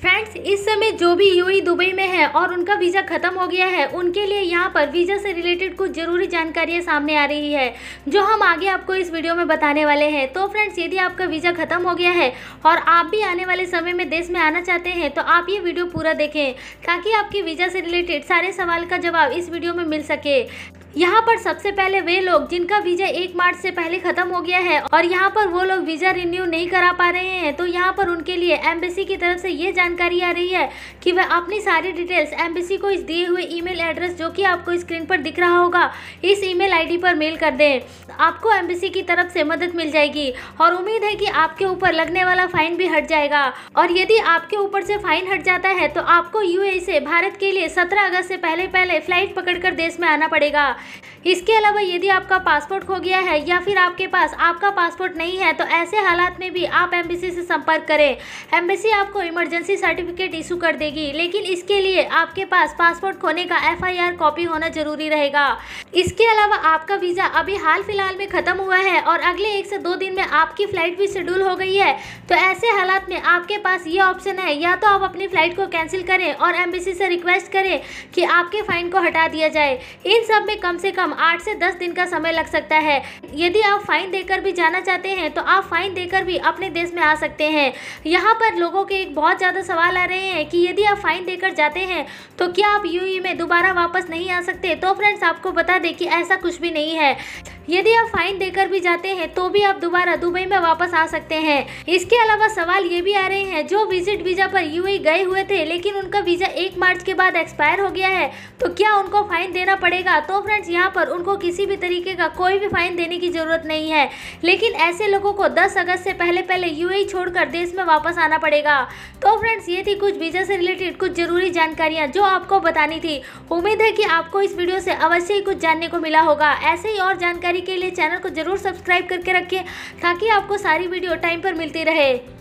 friends इस समय जो भी यू e दुबई में है और उनका वीज़ा ख़त्म हो गया है उनके लिए यहाँ पर वीज़ा से रिलेटेड कुछ ज़रूरी जानकारियाँ सामने आ रही है जो हम आगे आपको इस वीडियो में बताने वाले हैं तो फ्रेंड्स यदि आपका वीज़ा ख़त्म हो गया है और आप भी आने वाले समय में देश में आना चाहते हैं तो आप ये वीडियो पूरा देखें ताकि आपके वीज़ा से रिलेटेड सारे सवाल का जवाब इस वीडियो में मिल सके यहाँ पर सबसे पहले वे लोग जिनका वीजा एक मार्च से पहले खत्म हो गया है और यहाँ पर वो लोग वीजा रिन्यू नहीं करा पा रहे हैं तो यहाँ पर उनके लिए एम्बेसी की तरफ से ये जानकारी आ रही है कि वह अपनी सारी डिटेल्स एम्बेसी को इस दिए हुए ईमेल एड्रेस जो कि आपको स्क्रीन पर दिख रहा होगा इस ईमेल आईडी पर मेल कर दें आपको एम्बेसी की तरफ से मदद मिल जाएगी और उम्मीद है कि आपके ऊपर लगने वाला फाइन भी हट जाएगा और यदि आपके ऊपर से फाइन हट जाता है तो आपको यूए से भारत के लिए सत्रह अगस्त से पहले पहले फ्लाइट पकड़कर देश में आना पड़ेगा इसके अलावा यदि आपका पासपोर्ट खो गया है या फिर आपके पास आपका पासपोर्ट नहीं है तो ऐसे हालात में भी आप एम्बेसी से संपर्क करें एम्बेसी आपको इमरजेंसी सर्टिफिकेट इशू कर देगी लेकिन इसके लिए आपके पास पासपोर्ट खोने का एफ कॉपी होना जरूरी रहेगा इसके अलावा आपका वीज़ा अभी हाल फिलहाल में ख़त्म हुआ है और अगले एक से दो दिन में आपकी फ़्लाइट भी शेड्यूल हो गई है तो ऐसे हालात में आपके पास ये ऑप्शन है या तो आप अपनी फ़्लाइट को कैंसिल करें और एम्बेसी से रिक्वेस्ट करें कि आपके फ़ाइन को हटा दिया जाए इन सब में कम से कम आठ से दस दिन का समय लग सकता है यदि आप फाइन देकर भी जाना चाहते हैं तो आप फाइन देकर भी अपने देश में आ सकते हैं यहाँ पर लोगों के एक बहुत ज़्यादा सवाल आ रहे हैं कि यदि आप फाइन देकर जाते हैं तो क्या आप यू e में दोबारा वापस नहीं आ सकते तो फ्रेंड्स आपको बता दें कि ऐसा कुछ भी नहीं है यदि आप फाइन देकर भी जाते हैं तो भी आप दोबारा दुबई में वापस आ सकते हैं इसके अलावा सवाल ये भी आ रहे हैं जो विजिट वीजा पर यू गए हुए थे लेकिन उनका वीजा एक मार्च के बाद एक्सपायर हो गया है तो क्या उनको फाइन देना पड़ेगा तो फ्रेंड्स यहाँ पर उनको किसी भी तरीके का कोई भी फाइन देने की जरूरत नहीं है लेकिन ऐसे लोगों को दस अगस्त से पहले पहले यू छोड़कर देश में वापस आना पड़ेगा तो फ्रेंड्स ये थी कुछ वीजा से रिलेटेड कुछ जरूरी जानकारियाँ जो आपको बतानी थी उम्मीद है कि आपको इस वीडियो से अवश्य ही कुछ जानने को मिला होगा ऐसे ही और जानकारी जानकारी के लिए चैनल को ज़रूर सब्सक्राइब करके रखें ताकि आपको सारी वीडियो टाइम पर मिलती रहे